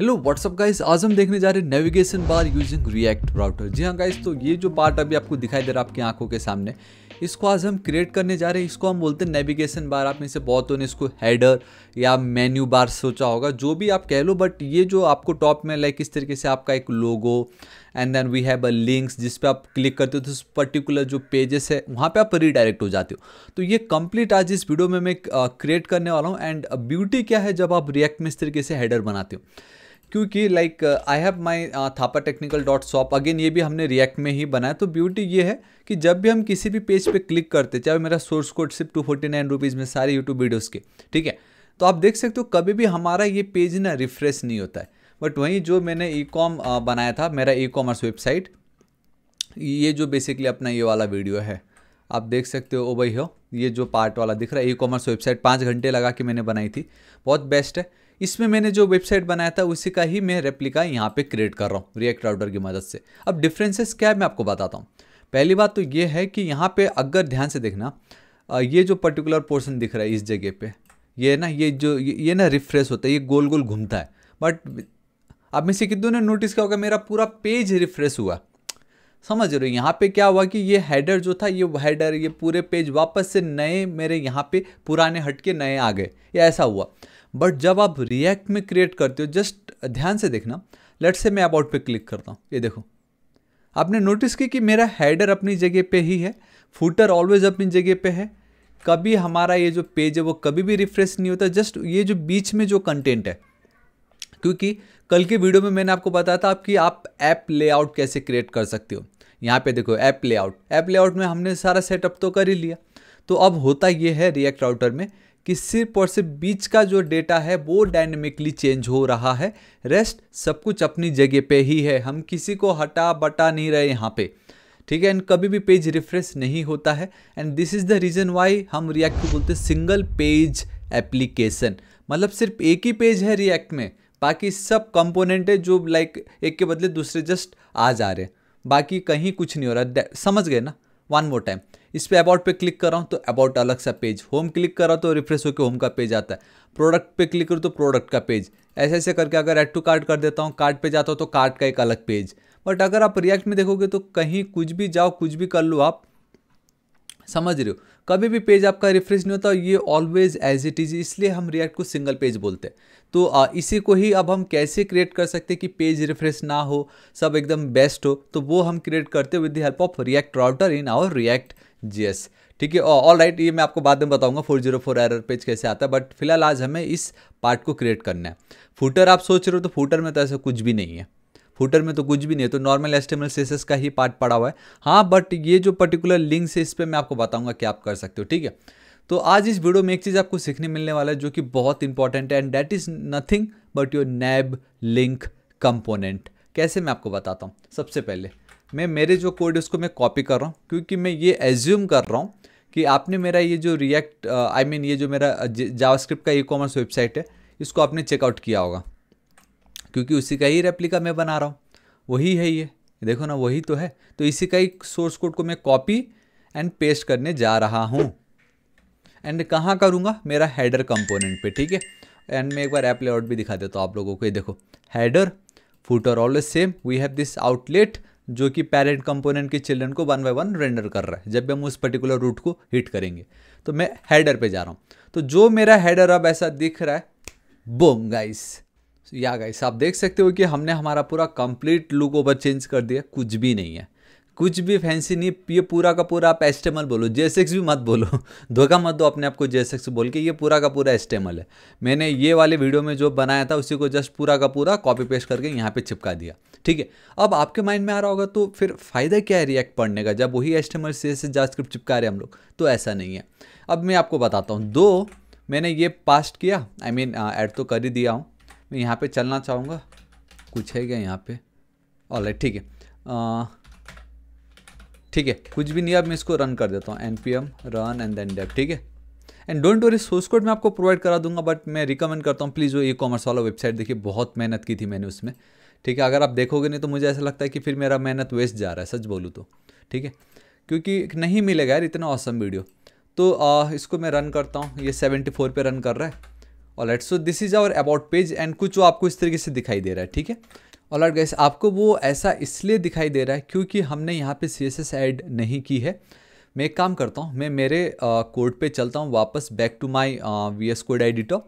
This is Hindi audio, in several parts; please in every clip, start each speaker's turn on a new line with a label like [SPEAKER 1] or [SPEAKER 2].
[SPEAKER 1] हेलो व्हाट्सअप गाइस आज हम देखने जा रहे हैं navigation bar using React router जी हाँ गाइस तो ये जो पार्ट अभी आपको दिखाई दे रहा है आपकी आंखों के सामने इसको आज हम क्रिएट करने जा रहे हैं इसको हम बोलते हैं नेविगेशन बार आप में से बहुतों ने इसको हेडर या मेन्यू बार सोचा होगा जो भी आप कह लो बट ये जो आपको टॉप में लाइक इस तरीके से आपका एक logo and then we have a links जिस पे आप क्लिक करते हो तो उस पर्टिकुलर जो पेजेस है वहाँ पे आप रीडायरेक्ट हो जाते हो तो ये कंप्लीट आज इस वीडियो में मैं क्रिएट uh, करने वाला हूँ एंड ब्यूटी क्या है जब आप रिएक्ट में इस तरीके से हेडर बनाते हो क्योंकि like I have my Thapa technical dot shop again ये भी हमने रिएक्ट में ही बनाया तो ब्यूटी ये है कि जब भी हम किसी भी पेज पे क्लिक करते चाहे मेरा सोर्स कोड सिर्फ टू फोर्टी नाइन रुपीज़ में सारे यूट्यूब वीडियोज़ के ठीक है तो आप देख सकते हो कभी भी हमारा ये पेज ना रिफ्रेश नहीं होता है बट वहीं जो मैंने ई कॉम uh, बनाया था मेरा ई कॉमर्स वेबसाइट ये जो बेसिकली अपना ये वाला वीडियो है आप देख सकते हो ओ भाई हो ये जो पार्ट वाला दिख रहा है ई कॉमर्स वेबसाइट पाँच घंटे लगा के मैंने बनाई थी बहुत बेस्ट है इसमें मैंने जो वेबसाइट बनाया था उसी का ही मैं रेप्लिका यहाँ पे क्रिएट कर रहा हूँ रिएक्ट राउटर की मदद से अब डिफरेंसेस क्या है मैं आपको बताता हूँ पहली बात तो ये है कि यहाँ पे अगर ध्यान से देखना ये जो पर्टिकुलर पोर्सन दिख रहा है इस जगह पे ये ना ये जो ये ना रिफ्रेश होता है ये गोल गोल घूमता है बट आप में से कितनों ने नोटिस किया होगा मेरा पूरा पेज रिफ्रेश हुआ समझ रहे हो यहाँ पे क्या हुआ कि ये हेडर जो था ये हेडर ये पूरे पेज वापस से नए मेरे यहाँ पे पुराने हटके नए आ गए ये ऐसा हुआ बट जब आप रिएक्ट में क्रिएट करते हो जस्ट ध्यान से देखना लेट से मैं अबाउट पे क्लिक करता हूँ ये देखो आपने नोटिस की कि मेरा हैडर अपनी जगह पे ही है फूटर ऑलवेज अपनी जगह पे है कभी हमारा ये जो पेज है वो कभी भी रिफ्रेश नहीं होता जस्ट ये जो बीच में जो कंटेंट है क्योंकि कल के वीडियो में मैंने आपको बताया था कि आप ऐप लेआउट कैसे क्रिएट कर सकते हो यहाँ पे देखो ऐप लेआउट ऐप लेआउट में हमने सारा सेटअप तो कर ही लिया तो अब होता ये है रिएक्ट राउटर में कि सिर्फ और सिर्फ बीच का जो डेटा है वो डायनेमिकली चेंज हो रहा है रेस्ट सब कुछ अपनी जगह पे ही है हम किसी को हटा बटा नहीं रहे यहाँ पे ठीक है एंड कभी भी पेज रिफ्रेश नहीं होता है and this is the reason why हम रिएक्ट को बोलते हैं सिंगल पेज एप्लीकेशन मतलब सिर्फ एक ही पेज है रिएक्ट में बाकी सब कंपोनेंट है जो लाइक एक के बदले दूसरे जस्ट आ जा रहे हैं बाकी कहीं कुछ नहीं हो रहा समझ गए ना वन मोर टाइम इस पर अबाउट पे क्लिक कर रहा हूँ तो अबाउट अलग सा पेज होम क्लिक कर रहा हूँ तो रिफ्रेश होकर होम का पेज आता है प्रोडक्ट पे क्लिक करूँ तो प्रोडक्ट का पेज ऐसे ऐसे करके अगर एड टू कार्ट कर देता हूँ कार्ड पे जाता हूँ तो कार्ड का एक अलग पेज बट अगर आप रिएक्ट में देखोगे तो कहीं कुछ भी जाओ कुछ भी कर लो आप समझ रहे हो कभी भी पेज आपका रिफ्रेश नहीं होता ये ऑलवेज एज इट इज इसलिए हम रिएक्ट को सिंगल पेज बोलते हैं तो इसी को ही अब हम कैसे क्रिएट कर सकते हैं कि पेज रिफ्रेश ना हो सब एकदम बेस्ट हो तो वो हम क्रिएट करते with the help of React router in our React जी ठीक है ऑल राइट ये मैं आपको बाद में बताऊंगा 404 एरर पेज कैसे आता है बट फिलहाल आज हमें इस पार्ट को क्रिएट करना है फूटर आप सोच रहे हो तो फूटर में तो ऐसा कुछ भी नहीं है फुटर में तो कुछ भी नहीं है तो नॉर्मल एस्टेमल सेसेस का ही पार्ट पड़ा हुआ है हाँ बट ये जो पर्टिकुलर लिंक्स है इस पर मैं आपको बताऊँगा कि आप कर सकते हो ठीक है तो आज इस वीडियो में एक चीज़ आपको सीखने मिलने वाला है जो कि बहुत इंपॉर्टेंट है and that is nothing but your nav link component कैसे मैं आपको बताता हूँ सबसे पहले मैं मेरे जो कोड है उसको मैं कॉपी कर रहा हूँ क्योंकि मैं ये एज्यूम कर रहा हूँ कि आपने मेरा ये जो रिएक्ट आई मीन ये जो मेरा जावास्क्रिप्ट uh, का ई कॉमर्स वेबसाइट है इसको आपने चेकआउट किया होगा क्योंकि उसी का ही रेप्लिका मैं बना रहा हूँ वही है ये देखो ना वही तो है तो इसी का ही सोर्स कोड को मैं कॉपी एंड पेस्ट करने जा रहा हूँ एंड कहाँ करूँगा मेरा हेडर कंपोनेंट पे ठीक है एंड मैं एक बार ऐप लेआउट भी दिखा देता तो हूँ आप लोगों को ये देखो header footer always same we have this outlet जो कि पैरेंट कंपोनेंट के चिल्ड्रन को वन बाय वन रेंडर कर रहा है जब भी हम उस पर्टिकुलर रूट को हिट करेंगे तो मैं हेडर पे जा रहा हूँ तो जो मेरा हेडर अब ऐसा दिख रहा है बोम गाइस तो या गाइस आप देख सकते हो कि हमने हमारा पूरा कंप्लीट लुक ओवर चेंज कर दिया कुछ भी नहीं है कुछ भी फैंसी नहीं ये पूरा का पूरा आप एस्टेमल बोलो जेसेक्स भी मत बोलो धोखा मत दो अपने आप को जेसेक्स बोल के ये पूरा का पूरा एस्टेमल है मैंने ये वाले वीडियो में जो बनाया था उसी को जस्ट पूरा का पूरा कॉपी पेस्ट करके यहाँ पे चिपका दिया ठीक है अब आपके माइंड में आ रहा होगा तो फिर फ़ायदा क्या है रिएक्ट पढ़ने का जब वही एस्टेमल से एस जास्क्रिप्ट चिपका रहे हम लोग तो ऐसा नहीं है अब मैं आपको बताता हूँ दो मैंने ये पास्ट किया आई मीन ऐड तो कर ही दिया हूँ मैं यहाँ पे चलना चाहूँगा कुछ है क्या यहाँ पे ऑल ठीक है ठीक है कुछ भी नहीं अब मैं इसको रन कर देता हूँ N P M run and then dev ठीक है and don't worry source code मैं आपको प्रोवाइड करा दूंगा बट मैं रिकमेंड करता हूँ प्लीज़ वो ई कॉमर्स वाला वेबसाइट देखिए बहुत मेहनत की थी मैंने उसमें ठीक है अगर आप देखोगे नहीं तो मुझे ऐसा लगता है कि फिर मेरा मेहनत वेस्ट जा रहा है सच बोलूँ तो ठीक है क्योंकि नहीं मिलेगा यार इतना औसम वीडियो तो आ, इसको मैं रन करता हूँ ये सेवेंटी फोर पर रन कर रहा है alright so this is our about page and कुछ वो आपको इस तरीके से दिखाई दे रहा है ठीक है ऑलराइट गैस आपको वो ऐसा इसलिए दिखाई दे रहा है क्योंकि हमने यहाँ पे सी एस ऐड नहीं की है मैं एक काम करता हूँ मैं मेरे कोड पे चलता हूँ वापस back to my V S code editor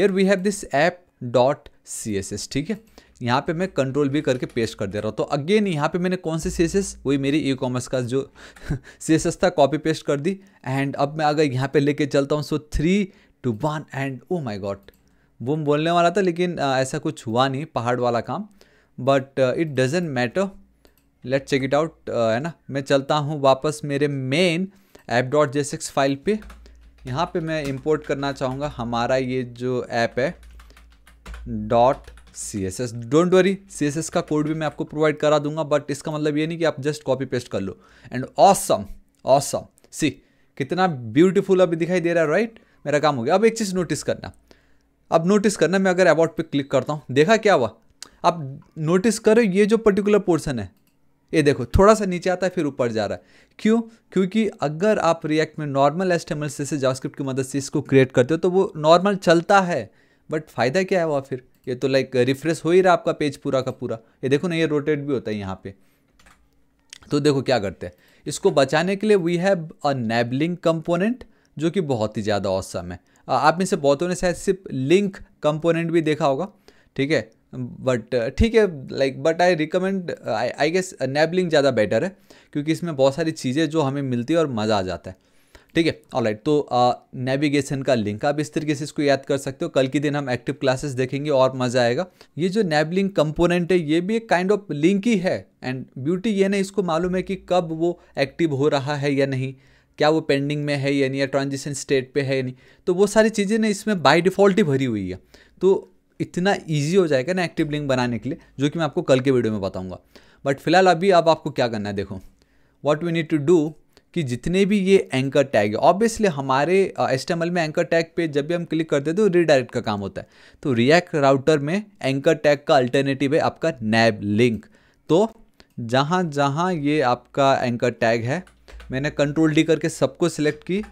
[SPEAKER 1] here we have this app dot C S S ठीक है यहाँ पे मैं कंट्रोल भी करके पेस्ट कर दे रहा हूँ तो अगेन यहाँ पे मैंने कौन से सी एस एस वही मेरी ई कॉमर्स का जो सी एस एस था कॉपी पेस्ट कर दी एंड अब मैं अगर यहाँ पे लेके चलता हूँ so three two one and oh my god वो बोलने वाला था लेकिन ऐसा कुछ हुआ नहीं पहाड़ वाला काम but it doesn't matter let check it out है ना मैं चलता हूँ वापस मेरे main app dot J six file पे यहाँ पर मैं इम्पोर्ट करना चाहूँगा हमारा ये जो ऐप है dot C S S don't worry C S S का कोड भी मैं आपको प्रोवाइड करा दूंगा बट इसका मतलब ये नहीं कि आप जस्ट कॉपी पेस्ट कर लो एंड ऑसम ऑसम सी कितना ब्यूटिफुल अभी दिखाई दे रहा है राइट right? मेरा काम हो गया अब एक चीज़ नोटिस करना अब नोटिस करना मैं अगर अबाउट पे क्लिक करता हूँ देखा क्या हुआ आप नोटिस करो ये जो पर्टिकुलर पोर्सन है ये देखो थोड़ा सा नीचे आता है फिर ऊपर जा रहा है क्यों क्योंकि अगर आप रिएक्ट में नॉर्मल एस्टेमल जैसे जावास्क्रिप्ट की मदद से इसको क्रिएट करते हो तो वो नॉर्मल चलता है बट फ़ायदा क्या है वह फिर ये तो लाइक रिफ्रेश हो ही रहा आपका पेज पूरा का पूरा ये देखो ना ये रोटेट भी होता है यहाँ पे तो देखो क्या करते हैं इसको बचाने के लिए we have a navlink component जो कि बहुत ही ज़्यादा औसम है आप में से बहुतों ने शायद सिर्फ लिंक कंपोनेंट भी देखा होगा ठीक है बट ठीक है like but I recommend I guess navlink ज़्यादा बेटर है क्योंकि इसमें बहुत सारी चीज़ें जो हमें मिलती है और मज़ा आ जाता है ठीक है और राइट तो नेविगेशन का लिंक आप इस तरीके से इसको याद कर सकते हो कल के दिन हम एक्टिव क्लासेस देखेंगे और मज़ा आएगा ये जो नेबलिंग कंपोनेंट है ये भी एक काइंड ऑफ लिंक ही है एंड ब्यूटी ये ना इसको मालूम है कि कब वो एक्टिव हो रहा है या नहीं क्या वो पेंडिंग में है या नहीं या ट्रांजिशन स्टेट पे है या नहीं तो वो सारी चीज़ें ना इसमें बाई डिफ़ॉल्ट ही भरी हुई है तो इतना ईजी हो जाएगा ना एक्टिव लिंक बनाने के लिए जो कि मैं आपको कल के वीडियो में बताऊँगा बट फिलहाल अभी अब आपको क्या करना है देखो what we need to do कि जितने भी ये एंकर टैग है ऑब्वियसली हमारे एस में एंकर टैग पे जब भी हम क्लिक करते हैं तो रीडायरेक्ट का काम होता है तो रिएक्ट राउटर में एंकर टैग का अल्टरनेटिव है आपका नैब लिंक तो जहाँ जहाँ ये आपका एंकर टैग है मैंने कंट्रोल डी करके सबको सिलेक्ट की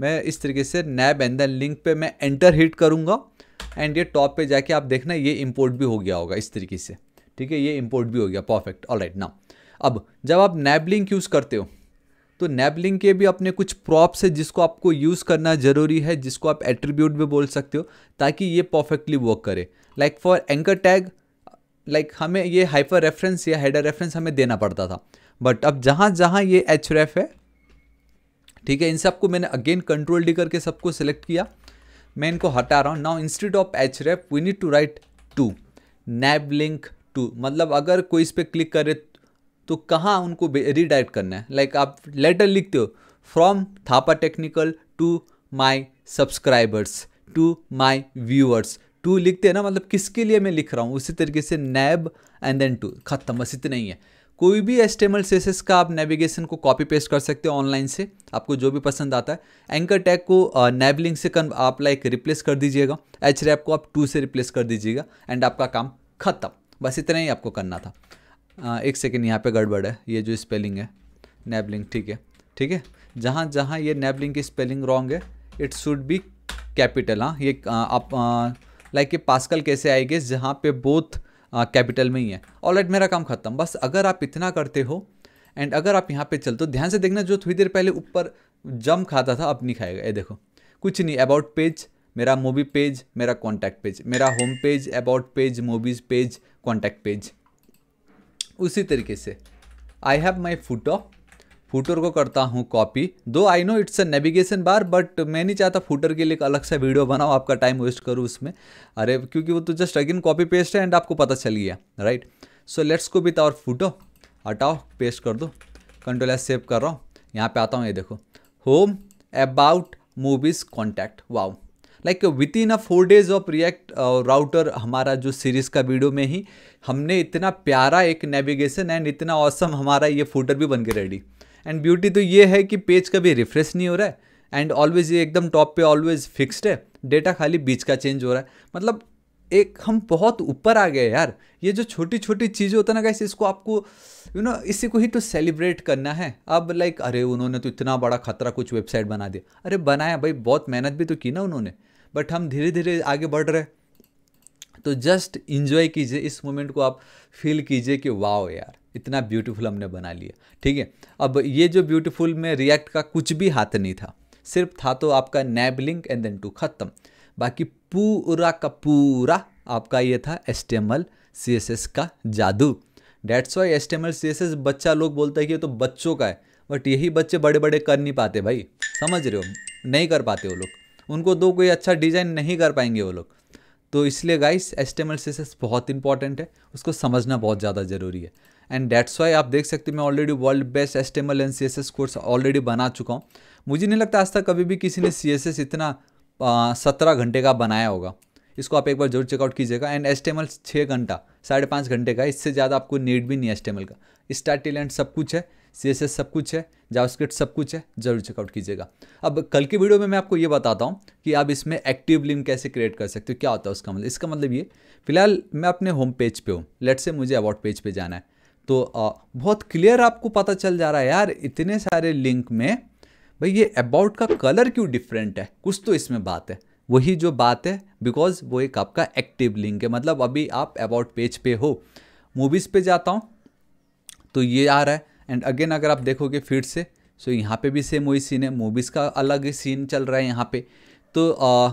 [SPEAKER 1] मैं इस तरीके से नैब एंड देन लिंक पे मैं एंटर हिट करूँगा एंड ये टॉप पे जाके आप देखना ये इम्पोर्ट भी हो गया होगा इस तरीके से ठीक है ये इम्पोर्ट भी हो गया परफेक्ट ऑल राइट ना अब जब आप नैब लिंक यूज़ करते हो तो नैब लिंक के भी अपने कुछ प्रॉप्स है जिसको आपको यूज़ करना ज़रूरी है जिसको आप एट्रीब्यूट भी बोल सकते हो ताकि ये परफेक्टली वर्क करे like for anchor tag like हमें ये हाइपर रेफरेंस या हेडर रेफरेंस हमें देना पड़ता था बट अब जहाँ जहाँ ये एच रेफ है ठीक है इन सबको मैंने अगेन कंट्रोल डी करके सबको सेलेक्ट किया मैं इनको हटा रहा हूँ now instead of href we need to write to nav link to मतलब अगर कोई इस पर क्लिक करे तो कहाँ उनको रिडायरेक्ट करना है लाइक like आप लेटर लिखते हो from Thapa technical to my subscribers to my viewers to लिखते हैं ना मतलब किसके लिए मैं लिख रहा हूँ उसी तरीके से नैब एंड देन टू खत्म बस इतना ही है कोई भी एस टेमल सेसेस का आप नेविगेशन को कॉपी पेस्ट कर सकते हो ऑनलाइन से आपको जो भी पसंद आता है एंकर टैग को नेबलिंग से कन आप लाइक रिप्लेस कर दीजिएगा एच रैप को आप टू से रिप्लेस कर दीजिएगा एंड आपका काम खत्म बस इतना ही आपको करना था आ, एक सेकेंड यहाँ पे गड़बड़ है ये जो स्पेलिंग है नेबलिंग ठीक है ठीक है जहाँ जहाँ ये नेबलिंग की स्पेलिंग रॉन्ग है इट शुड बी कैपिटल हाँ ये आप लाइक ये पास्कल कैसे आएगी जहाँ पे बोथ कैपिटल में ही है ऑल राइट मेरा काम खत्म बस अगर आप इतना करते हो एंड अगर आप यहाँ पे चलते हो ध्यान से देखना जो थोड़ी देर पहले ऊपर जम खाता था अब नहीं खाएगा ये देखो कुछ नहीं अबाउट पेज मेरा मूवी पेज मेरा कॉन्टैक्ट पेज मेरा home page about page movies page contact page उसी तरीके से आई हैव माई फूटो फूटर को करता हूँ कॉपी दो I know it's a navigation bar but मैं नहीं चाहता फूटर के लिए एक अलग से वीडियो बनाओ आपका टाइम वेस्ट करूँ उसमें अरे क्योंकि वो तो जस्ट अगेन कॉपी पेस्ट है एंड आपको पता चल गया right so let's go with our photo हटाओ पेस्ट कर दो कंट्रोल एस सेव कर रहा हूँ यहाँ पे आता हूँ ये देखो home about movies contact wow like with in a four days of React router हमारा जो सीरीज़ का वीडियो में ही हमने इतना प्यारा एक नेविगेशन एंड इतना औसम हमारा ये फूटर भी बन के रेडी एंड ब्यूटी तो ये है कि पेज कभी रिफ्रेश नहीं हो रहा है एंड ऑलवेज ये एकदम टॉप पे ऑलवेज फिक्स्ड है डेटा खाली बीच का चेंज हो रहा है मतलब एक हम बहुत ऊपर आ गए यार ये जो छोटी छोटी चीज़ें होता ना कैसे इसको आपको यू you नो know, इसी को ही तो सेलिब्रेट करना है अब लाइक अरे उन्होंने तो इतना बड़ा खतरा कुछ वेबसाइट बना दिया अरे बनाया भाई बहुत मेहनत भी तो की ना उन्होंने बट हम धीरे धीरे आगे बढ़ रहे तो जस्ट इन्जॉय कीजिए इस मोमेंट को आप फील कीजिए कि वाह यार इतना ब्यूटीफुल हमने बना लिया ठीक है अब ये जो ब्यूटीफुल में रिएक्ट का कुछ भी हाथ नहीं था सिर्फ था तो आपका nav link and then to ख़त्म बाकी पूरा का पूरा आपका ये था S T M L C S S का जादू that's why S T M L C S S बच्चा लोग बोलते हैं कि ये तो बच्चों का है बट यही बच्चे बड़े बड़े कर नहीं पाते भाई समझ रहे हो नहीं कर पाते वो लोग उनको दो तो कोई अच्छा डिज़ाइन नहीं कर पाएंगे वो लोग तो इसलिए guys S T M L C S S बहुत इंपॉर्टेंट है उसको समझना बहुत ज़्यादा ज़रूरी है एंड डेट्स वाई आप देख सकते हो मैं already world best S and C S S course already बना चुका हूँ मुझे नहीं लगता आज तक कभी भी किसी ने सी एस एस इतना सत्रह घंटे का बनाया होगा इसको आप एक बार जरूर चेकआउट कीजिएगा एंड एस छः घंटा साढ़े पाँच घंटे का इससे ज़्यादा आपको नीड भी नहीं है एस का स्टार्ट टैलेंट सब कुछ है सी एस एस सब कुछ है जावास्क्रिप्ट सब कुछ है जरूर चेकआउट कीजिएगा अब कल की वीडियो में मैं आपको ये बताता हूँ कि आप इसमें एक्टिव लिंक कैसे क्रिएट कर सकते हो क्या होता है उसका मतलब इसका मतलब ये फिलहाल मैं अपने होम पेज पर हूँ लेट से मुझे अबाउट पेज पर जाना है तो बहुत क्लियर आपको पता चल जा रहा है यार इतने सारे लिंक में भाई ये अबाउट का कलर क्यों डिफरेंट है कुछ तो इसमें बात है वही जो बात है बिकॉज वो एक आपका एक्टिव लिंक है मतलब अभी आप अबाउट पेज पे हो मूवीज़ पे जाता हूँ तो ये आ रहा है एंड अगेन अगर आप देखोगे फिर से सो यहाँ पे भी सेम वही सीन है मूवीज़ का अलग ही सीन चल रहा है यहाँ पे तो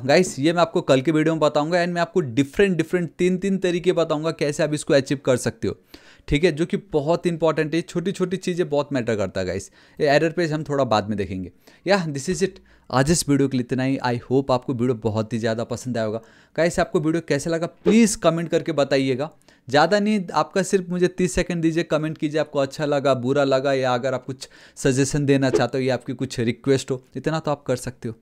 [SPEAKER 1] गाइस ये मैं आपको कल के वीडियो में बताऊंगा एंड मैं आपको डिफरेंट डिफरेंट तीन तीन तरीके बताऊंगा कैसे आप इसको अचीव कर सकते हो ठीक है जो कि बहुत इंपॉर्टेंट है छोटी छोटी चीज़ें बहुत मैटर करता है गाइस ये एरर पेज हम थोड़ा बाद में देखेंगे या दिस इज़ इट आज इस वीडियो के लिए इतना ही आई होप आपको वीडियो बहुत ही ज़्यादा पसंद आया होगा गाइस आपको वीडियो कैसा लगा प्लीज़ कमेंट करके बताइएगा ज़्यादा नहीं आपका सिर्फ मुझे तीस सेकंड दीजिए कमेंट कीजिए आपको अच्छा लगा बुरा लगा या अगर आप कुछ सजेशन देना चाहते हो या आपकी कुछ रिक्वेस्ट हो इतना तो आप कर सकते हो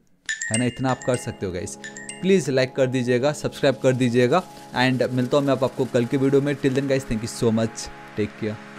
[SPEAKER 1] है ना इतना आप कर सकते हो गाइस प्लीज़ लाइक कर दीजिएगा सब्सक्राइब कर दीजिएगा एंड मिलता हूँ मैं आप आपको कल के वीडियो में till then guys thank you so much take care